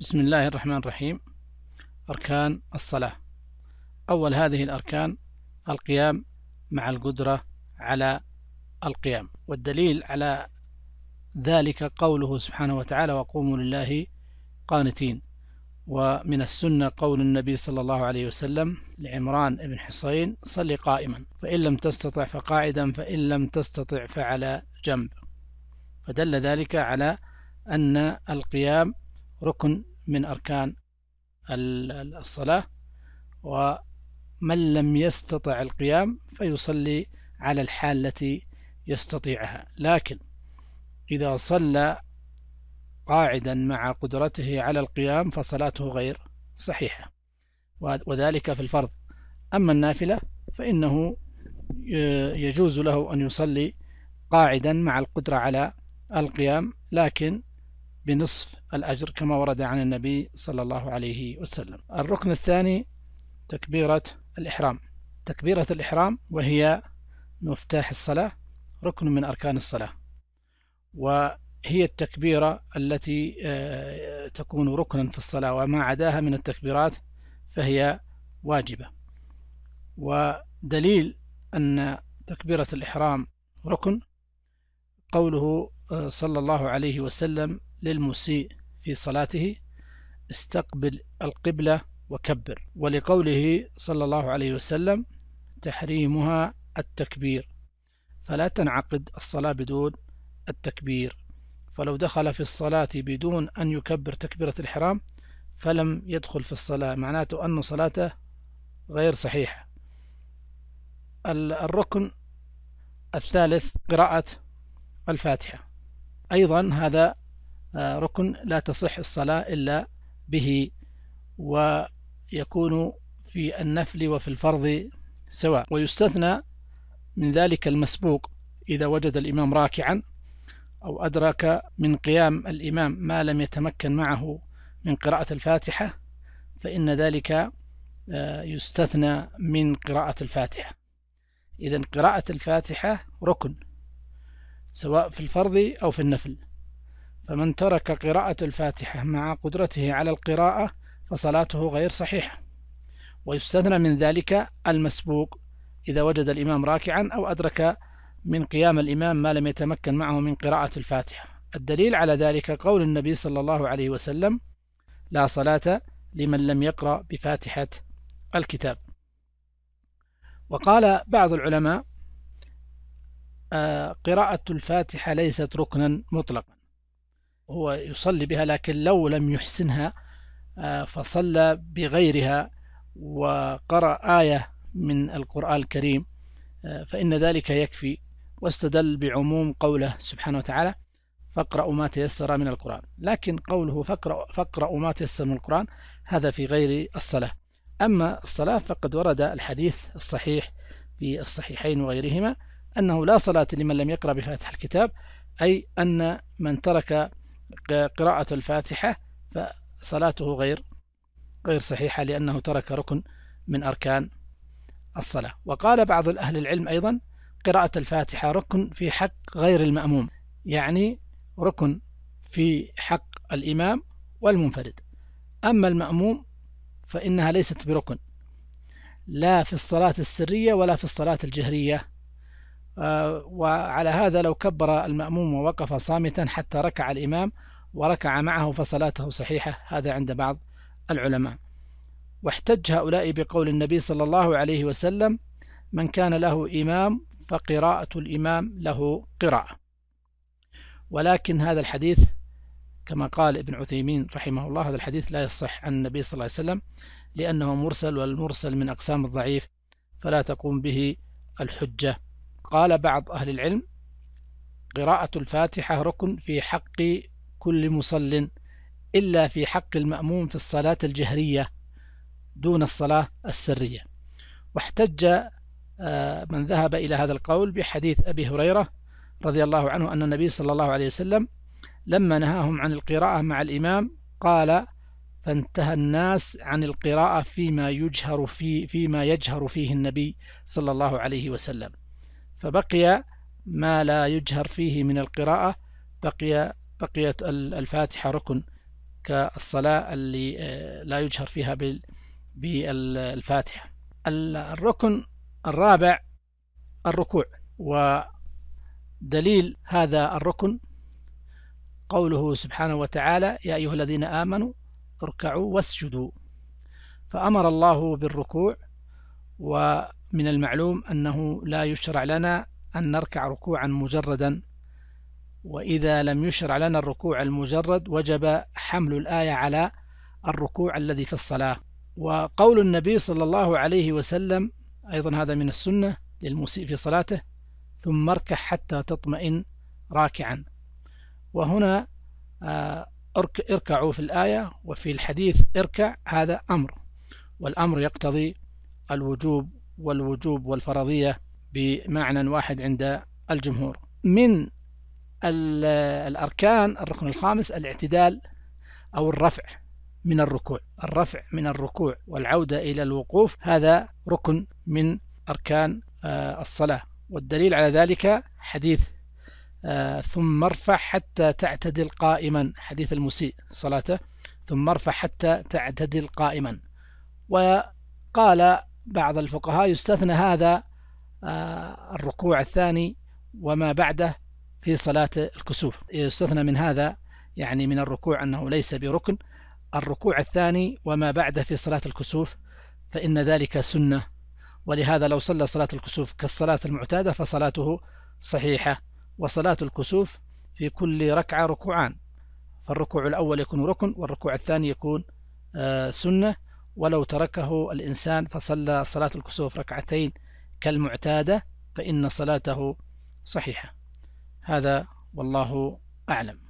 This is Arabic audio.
بسم الله الرحمن الرحيم أركان الصلاة أول هذه الأركان القيام مع القدرة على القيام والدليل على ذلك قوله سبحانه وتعالى وقوموا لله قانتين ومن السنة قول النبي صلى الله عليه وسلم لعمران بن حصين صل قائما فإن لم تستطع فقاعدا فإن لم تستطع فعلى جنب فدل ذلك على أن القيام ركن من أركان الصلاة ومن لم يستطع القيام فيصلي على الحال التي يستطيعها لكن إذا صلى قاعدا مع قدرته على القيام فصلاته غير صحيحة وذلك في الفرض أما النافلة فإنه يجوز له أن يصلي قاعدا مع القدرة على القيام لكن بنصف الأجر كما ورد عن النبي صلى الله عليه وسلم الركن الثاني تكبيرة الإحرام تكبيرة الإحرام وهي مفتاح الصلاة ركن من أركان الصلاة وهي التكبيرة التي آه، تكون ركنا في الصلاة وما عداها من التكبيرات فهي واجبة ودليل أن تكبيرة الإحرام ركن قوله آه، صلى الله عليه وسلم للمسيء في صلاته استقبل القبلة وكبر ولقوله صلى الله عليه وسلم تحريمها التكبير فلا تنعقد الصلاة بدون التكبير فلو دخل في الصلاة بدون أن يكبر تكبيرة الإحرام فلم يدخل في الصلاة معناته أن صلاته غير صحيحة الركن الثالث قراءة الفاتحة أيضا هذا آه، ركن لا تصح الصلاة إلا به ويكون في النفل وفي الفرض سواء ويستثنى من ذلك المسبوق إذا وجد الإمام راكعا أو أدرك من قيام الإمام ما لم يتمكن معه من قراءة الفاتحة فإن ذلك آه، يستثنى من قراءة الفاتحة إذا قراءة الفاتحة ركن سواء في الفرض أو في النفل فمن ترك قراءة الفاتحة مع قدرته على القراءة فصلاته غير صحيحة ويستثنى من ذلك المسبوق إذا وجد الإمام راكعا أو أدرك من قيام الإمام ما لم يتمكن معه من قراءة الفاتحة الدليل على ذلك قول النبي صلى الله عليه وسلم لا صلاة لمن لم يقرأ بفاتحة الكتاب وقال بعض العلماء آه، قراءة الفاتحة ليست ركنا مطلقا هو يصلي بها لكن لو لم يحسنها آه، فصلى بغيرها وقرأ آية من القرآن الكريم آه، فإن ذلك يكفي واستدل بعموم قوله سبحانه وتعالى فاقرأوا ما تيسر من القرآن لكن قوله فاقرأوا, فاقرأوا ما تيسر من القرآن هذا في غير الصلاة أما الصلاة فقد ورد الحديث الصحيح في الصحيحين وغيرهما أنه لا صلاة لمن لم يقرأ بفاتح الكتاب أي أن من ترك قراءة الفاتحة فصلاته غير غير صحيحة لأنه ترك ركن من أركان الصلاة وقال بعض أهل العلم أيضا قراءة الفاتحة ركن في حق غير المأموم يعني ركن في حق الإمام والمنفرد أما المأموم فإنها ليست بركن لا في الصلاة السرية ولا في الصلاة الجهرية آه، وعلى هذا لو كبر المأموم ووقف صامتا حتى ركع الإمام وركع معه فصلاته صحيحة هذا عند بعض العلماء واحتج هؤلاء بقول النبي صلى الله عليه وسلم من كان له إمام فقراءة الإمام له قراءة ولكن هذا الحديث كما قال ابن عثيمين رحمه الله هذا الحديث لا يصح عن النبي صلى الله عليه وسلم لأنه مرسل والمرسل من أقسام الضعيف فلا تقوم به الحجة قال بعض أهل العلم قراءة الفاتحة ركن في حق كل مصل إلا في حق المأموم في الصلاة الجهرية دون الصلاة السرية واحتج آه، من ذهب إلى هذا القول بحديث أبي هريرة رضي الله عنه أن النبي صلى الله عليه وسلم لما نهاهم عن القراءة مع الإمام قال فانتهى الناس عن القراءة فيما يجهر في فيما يجهر فيه النبي صلى الله عليه وسلم فبقي ما لا يجهر فيه من القراءة بقي بقيت الفاتحة ركن كالصلاة اللي آه، لا يجهر فيها بالفاتحة الركن الرابع الركوع ودليل هذا الركن قوله سبحانه وتعالى يا أيها الذين آمنوا اركعوا واسجدوا فأمر الله بالركوع ومن المعلوم أنه لا يشرع لنا أن نركع ركوعا مجردا وإذا لم يشرع لنا الركوع المجرد وجب حمل الآية على الركوع الذي في الصلاة وقول النبي صلى الله عليه وسلم أيضا هذا من السنة للمسيء في صلاته ثم اركع حتى تطمئن راكعا وهنا آه، اركعوا في الآية وفي الحديث اركع هذا أمر والأمر يقتضي الوجوب والوجوب والفرضية بمعنى واحد عند الجمهور من الأركان الركن الخامس الاعتدال أو الرفع من الركوع الرفع من الركوع والعودة إلى الوقوف هذا ركن من أركان آه، الصلاة والدليل على ذلك حديث آه، ثم ارفع حتى تعتدل قائما حديث المسيء صلاته ثم ارفع حتى تعتدل قائما وقال بعض الفقهاء يستثنى هذا آه، الركوع الثاني وما بعده في صلاة الكسوف يستثنى من هذا يعني من الركوع أنه ليس بركن الركوع الثاني وما بعده في صلاة الكسوف فإن ذلك سنة ولهذا لو صلى صلاة الكسوف كالصلاة المعتادة فصلاته صحيحة وصلاة الكسوف في كل ركعة ركوعان فالركوع الأول يكون ركن والركوع الثاني يكون آه، سنة ولو تركه الإنسان فصلى صلاة الكسوف ركعتين كالمعتادة فإن صلاته صحيحة هذا والله أعلم